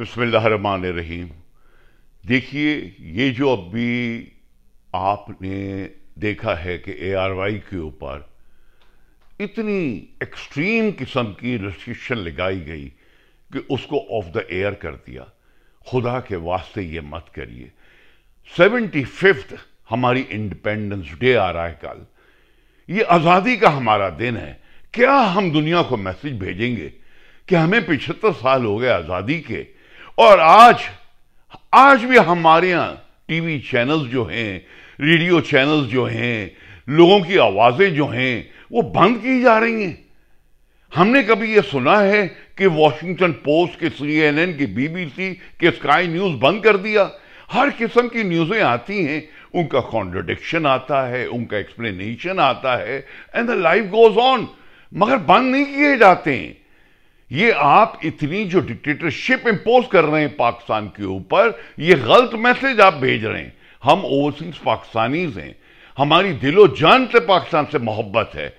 बसमान रहीम देखिए ये जो अभी आपने देखा है कि ए आर वाई के ऊपर इतनी एक्सट्रीम किस्म की रिस्ट्रिक्शन लगाई गई कि उसको ऑफ द एयर कर दिया खुदा के वास्ते ये मत करिए सेवेंटी फिफ्थ हमारी इंडिपेंडेंस डे आ रहा है कल ये आज़ादी का हमारा दिन है क्या हम दुनिया को मैसेज भेजेंगे कि हमें पिछहत्तर साल हो गए आज़ादी के और आज आज भी हमारे यहां टीवी चैनल्स जो हैं रेडियो चैनल्स जो हैं लोगों की आवाज़ें जो हैं वो बंद की जा रही हैं हमने कभी ये सुना है कि वॉशिंगटन पोस्ट के सीएनएन के बीबीसी के स्काई न्यूज़ बंद कर दिया हर किस्म की न्यूज़ें आती हैं उनका कॉन्ट्रोडिक्शन आता है उनका एक्सप्लेनेशन आता है and the life goes on मगर बंद नहीं किए जाते हैं ये आप इतनी जो डिक्टेटरशिप इंपोज कर रहे हैं पाकिस्तान के ऊपर ये गलत मैसेज आप भेज रहे हैं हम ओवरसीज पाकिस्तानीज हैं हमारी दिलो जान से पाकिस्तान से मोहब्बत है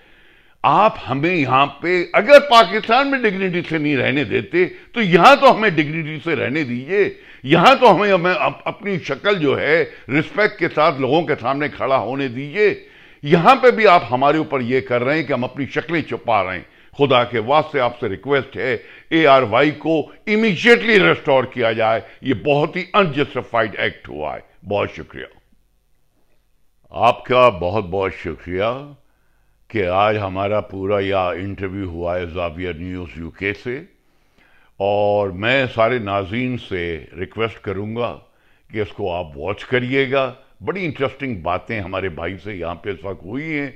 आप हमें यहां पे अगर पाकिस्तान में डिग्निटी से नहीं रहने देते तो यहां तो हमें डिग्निटी से रहने दीजिए यहां तो हमें हमें अप, अपनी शक्ल जो है रिस्पेक्ट के साथ लोगों के सामने खड़ा होने दीजिए यहां पे भी आप हमारे ऊपर ये कर रहे हैं कि हम अपनी शक्लें छुपा रहे हैं खुदा के वास्ते आपसे रिक्वेस्ट है ए आर वाई को इमीजिएटली रेस्टोर किया जाए ये बहुत ही अनजस्टिफाइड एक्ट हुआ है बहुत शुक्रिया आपका बहुत बहुत शुक्रिया कि आज हमारा पूरा यह इंटरव्यू हुआ है जाविया न्यूज़ यूके से और मैं सारे नाजीन से रिक्वेस्ट करूंगा कि इसको आप वॉच करिएगा बड़ी इंटरेस्टिंग बातें हमारे भाई से यहाँ पे इस वक्त हुई हैं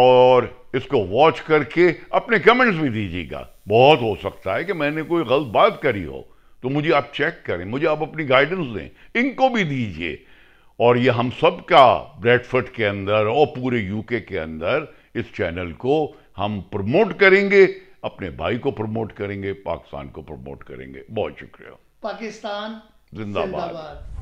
और इसको वॉच करके अपने कमेंट्स भी दीजिएगा बहुत हो सकता है कि मैंने कोई गलत बात करी हो तो मुझे आप चेक करें मुझे आप अपनी गाइडेंस दें इनको भी दीजिए और ये हम सब का ब्रेडफर्ट के अंदर और पूरे यूके के अंदर इस चैनल को हम प्रमोट करेंगे अपने भाई को प्रमोट करेंगे पाकिस्तान को प्रमोट करेंगे बहुत शुक्रिया पाकिस्तान जिंदाबाद